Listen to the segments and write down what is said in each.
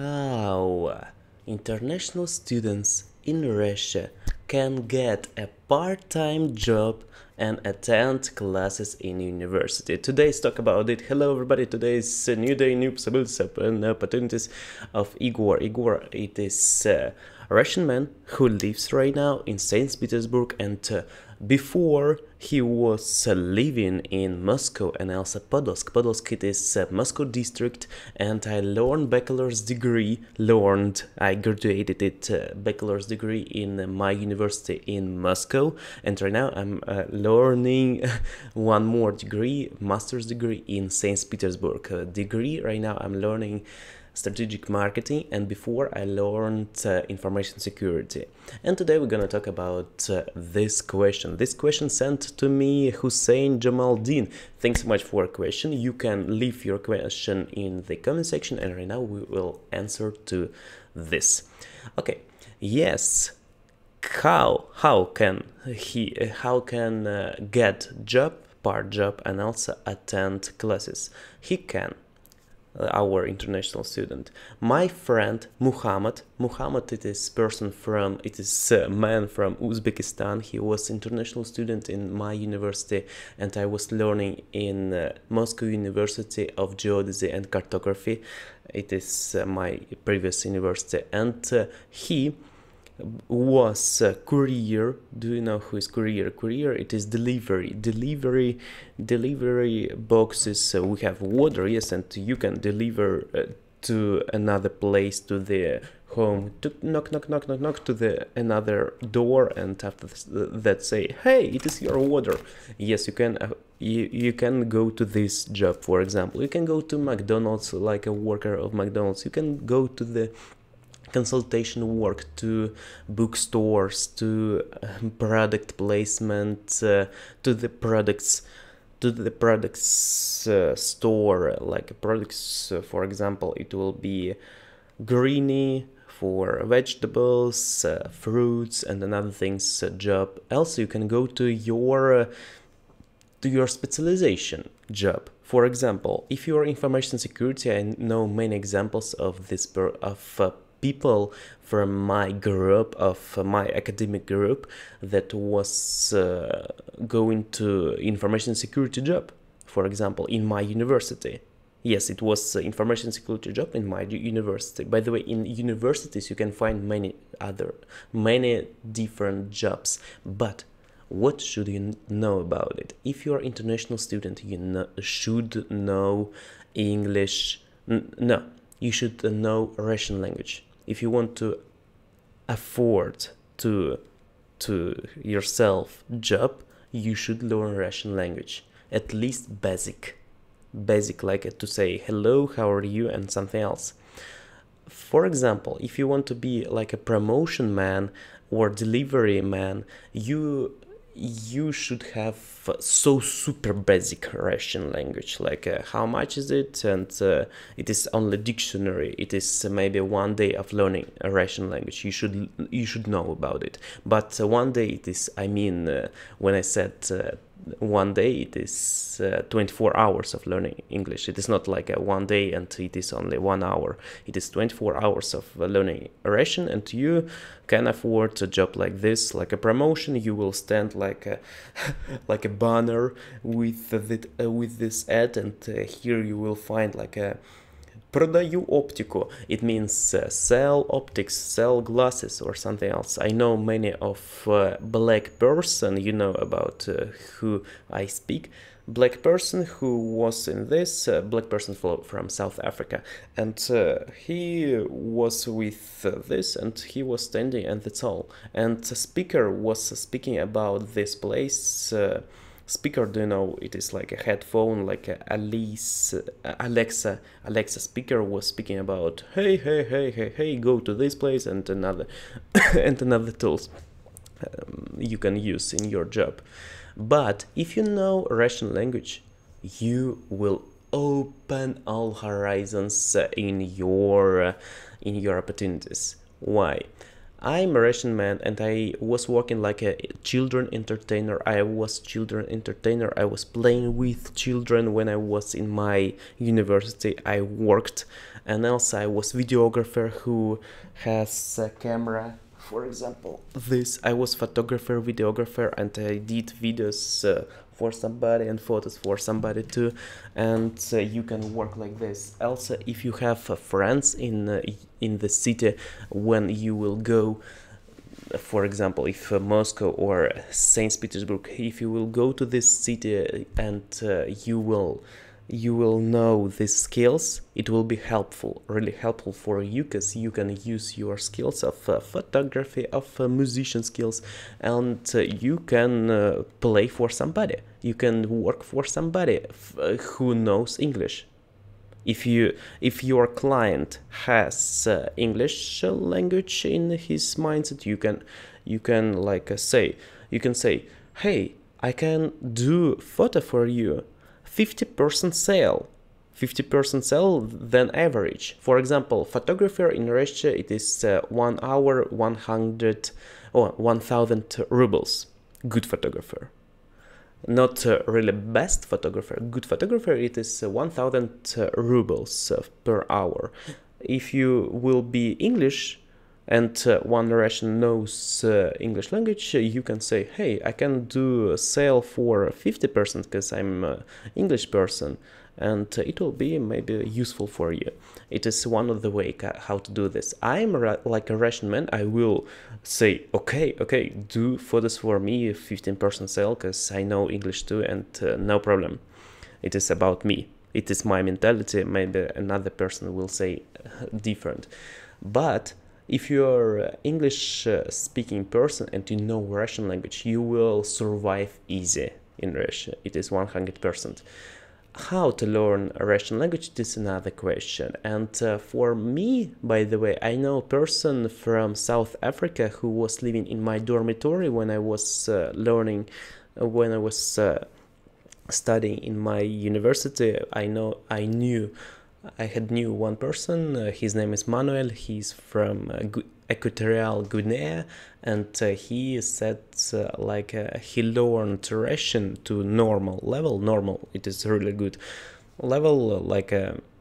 how international students in Russia can get a part-time job and attend classes in university. Today's talk about it. Hello everybody, today's a new day, new possibilities and opportunities of Igor. Igor, it is a Russian man who lives right now in St. Petersburg and uh, before he was uh, living in Moscow and also Podolsk. Podolsk it is a uh, Moscow district and I learned bachelor's degree, learned, I graduated it uh, bachelor's degree in my university in Moscow and right now I'm learning one more degree, master's degree in St. Petersburg. degree right now I'm learning strategic marketing and before I learned uh, information security. And today we're going to talk about uh, this question question. This question sent to me Hussein Jamaldin. Thanks so much for a question. You can leave your question in the comment section and right now we will answer to this. Okay, yes, how, how can he, how can uh, get job, part job and also attend classes? He can. Uh, our international student. My friend Muhammad, Muhammad it is person from, it is a man from Uzbekistan. He was international student in my university and I was learning in uh, Moscow University of Geodesy and Cartography. It is uh, my previous university and uh, he was courier do you know who is courier courier it is delivery delivery delivery boxes we have water yes and you can deliver uh, to another place to the home to knock knock knock knock knock to the another door and after that say hey it is your water yes you can uh, you, you can go to this job for example you can go to mcdonald's like a worker of mcdonald's you can go to the consultation work to bookstores to um, product placement uh, to the products to the products uh, store like products uh, for example it will be greeny for vegetables uh, fruits and another things uh, job also you can go to your to your specialization job for example if you are information security i know many examples of this of people from my group of uh, my academic group that was uh, going to information security job for example in my university yes it was uh, information security job in my university by the way in universities you can find many other many different jobs but what should you know about it if you're international student you know, should know english no you should know russian language if you want to afford to to yourself job you should learn russian language at least basic basic like to say hello how are you and something else for example if you want to be like a promotion man or delivery man you you should have so super basic Russian language, like uh, how much is it, and uh, it is only dictionary. It is maybe one day of learning a Russian language. You should you should know about it. But uh, one day it is. I mean, uh, when I said uh, one day it is uh, 24 hours of learning english it is not like a one day and it is only one hour it is 24 hours of uh, learning Russian. and you can afford a job like this like a promotion you will stand like a like a banner with the, uh, with this ad and uh, here you will find like a продаю оптику. It means uh, sell optics, sell glasses or something else. I know many of uh, black person, you know about uh, who I speak. Black person who was in this, uh, black person from South Africa. And uh, he was with uh, this and he was standing and that's all. And the speaker was speaking about this place speaker do you know it is like a headphone like a Alice, uh, alexa alexa speaker was speaking about hey hey hey hey hey go to this place and another and another tools um, you can use in your job but if you know russian language you will open all horizons in your uh, in your opportunities why I'm a Russian man and I was working like a children entertainer. I was children entertainer. I was playing with children when I was in my university. I worked and also I was videographer who has a camera. For example, this I was photographer, videographer and I did videos uh, for somebody and photos for somebody too and uh, you can work like this also if you have uh, friends in uh, in the city when you will go for example if uh, moscow or st petersburg if you will go to this city and uh, you will you will know these skills, it will be helpful, really helpful for you because you can use your skills of uh, photography, of uh, musician skills, and uh, you can uh, play for somebody. You can work for somebody uh, who knows English. If you, if your client has uh, English language in his mindset, you can, you can like say, you can say, hey, I can do photo for you 50% sale 50% sale than average. For example, photographer in Russia it is uh, 1 hour 100 or oh, 1000 rubles. Good photographer. Not uh, really best photographer. Good photographer it is uh, 1000 uh, rubles uh, per hour. If you will be English and uh, one Russian knows uh, English language, uh, you can say, hey, I can do a sale for 50% because I'm uh, English person and uh, it will be maybe useful for you. It is one of the way how to do this. I'm like a Russian man, I will say, okay, okay, do photos for me 15% sale because I know English too and uh, no problem. It is about me. It is my mentality. Maybe another person will say different. But if you're English uh, speaking person and you know Russian language, you will survive easy in Russia. It is 100%. How to learn Russian language is another question. And uh, for me, by the way, I know a person from South Africa who was living in my dormitory when I was uh, learning, uh, when I was uh, studying in my university. I know I knew I had knew one person. Uh, his name is Manuel. He's from uh, Gu- Equatorial Guinea, and uh, he said uh, like uh, he learned Russian to normal level. Normal, it is really good level, uh, like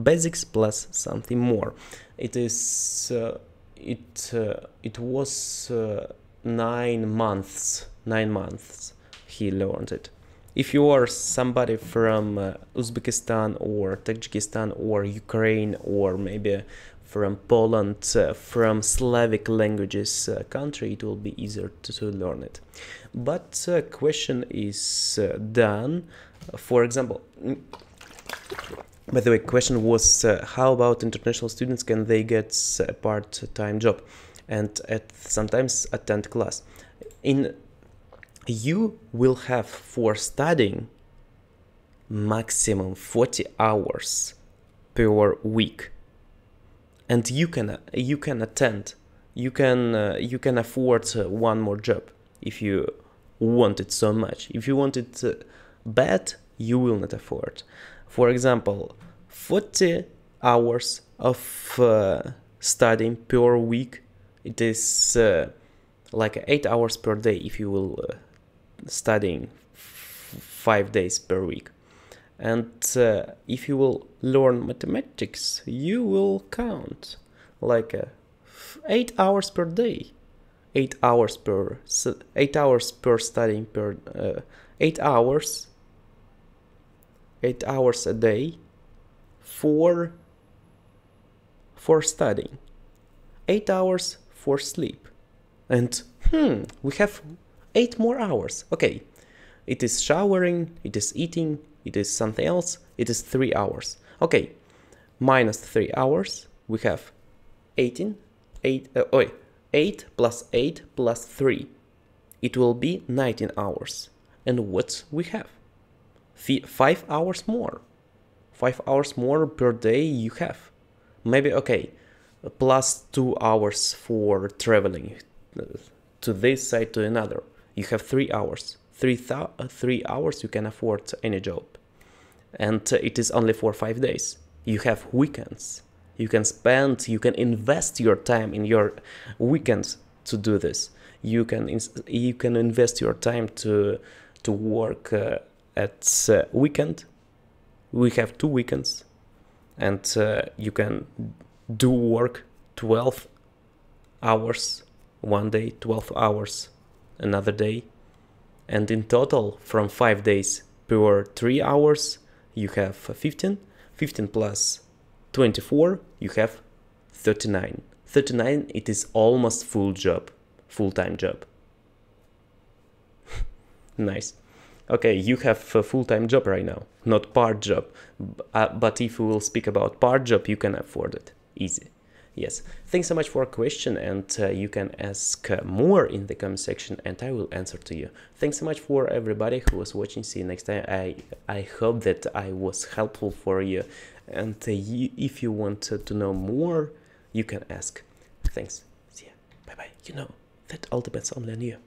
basics plus something more. It is it it was nine months. Nine months he learned it if you are somebody from uh, Uzbekistan or Tajikistan or Ukraine or maybe from Poland, uh, from Slavic languages uh, country, it will be easier to, to learn it. But uh, question is uh, done. For example, mm, by the way, question was uh, how about international students? Can they get a part-time job and at sometimes attend class? In you will have for studying maximum 40 hours per week and you can you can attend you can uh, you can afford uh, one more job if you want it so much if you want it uh, bad you will not afford for example 40 hours of uh, studying per week it is uh, like 8 hours per day if you will uh, studying five days per week. And uh, if you will learn mathematics, you will count like uh, eight hours per day, eight hours per eight hours per studying per uh, eight hours, eight hours a day, for for studying, eight hours for sleep, and hmm, we have 8 more hours. Okay, it is showering, it is eating, it is something else, it is 3 hours. Okay, minus 3 hours, we have 18, 8, uh, 8 plus 8 plus 3. It will be 19 hours. And what we have? F 5 hours more. 5 hours more per day you have. Maybe, okay, plus 2 hours for traveling uh, to this side to another you have three hours. Three, uh, three hours you can afford any job. And uh, it is only for five days. You have weekends. You can spend, you can invest your time in your weekends to do this. You can you can invest your time to to work uh, at uh, weekend. We have two weekends, and uh, you can do work 12 hours one day, 12 hours another day. And in total, from 5 days per 3 hours, you have 15. 15 plus 24, you have 39. 39, it is almost full job, full-time job. nice okay, you have a full-time job right now, not part job. Uh, but if we will speak about part job, you can afford it easy. Yes, thanks so much for a question and uh, you can ask uh, more in the comment section and I will answer to you. Thanks so much for everybody who was watching. See you next time. I, I hope that I was helpful for you and uh, you, if you want to know more, you can ask. Thanks. See ya. Bye-bye. You know, that all depends only on you.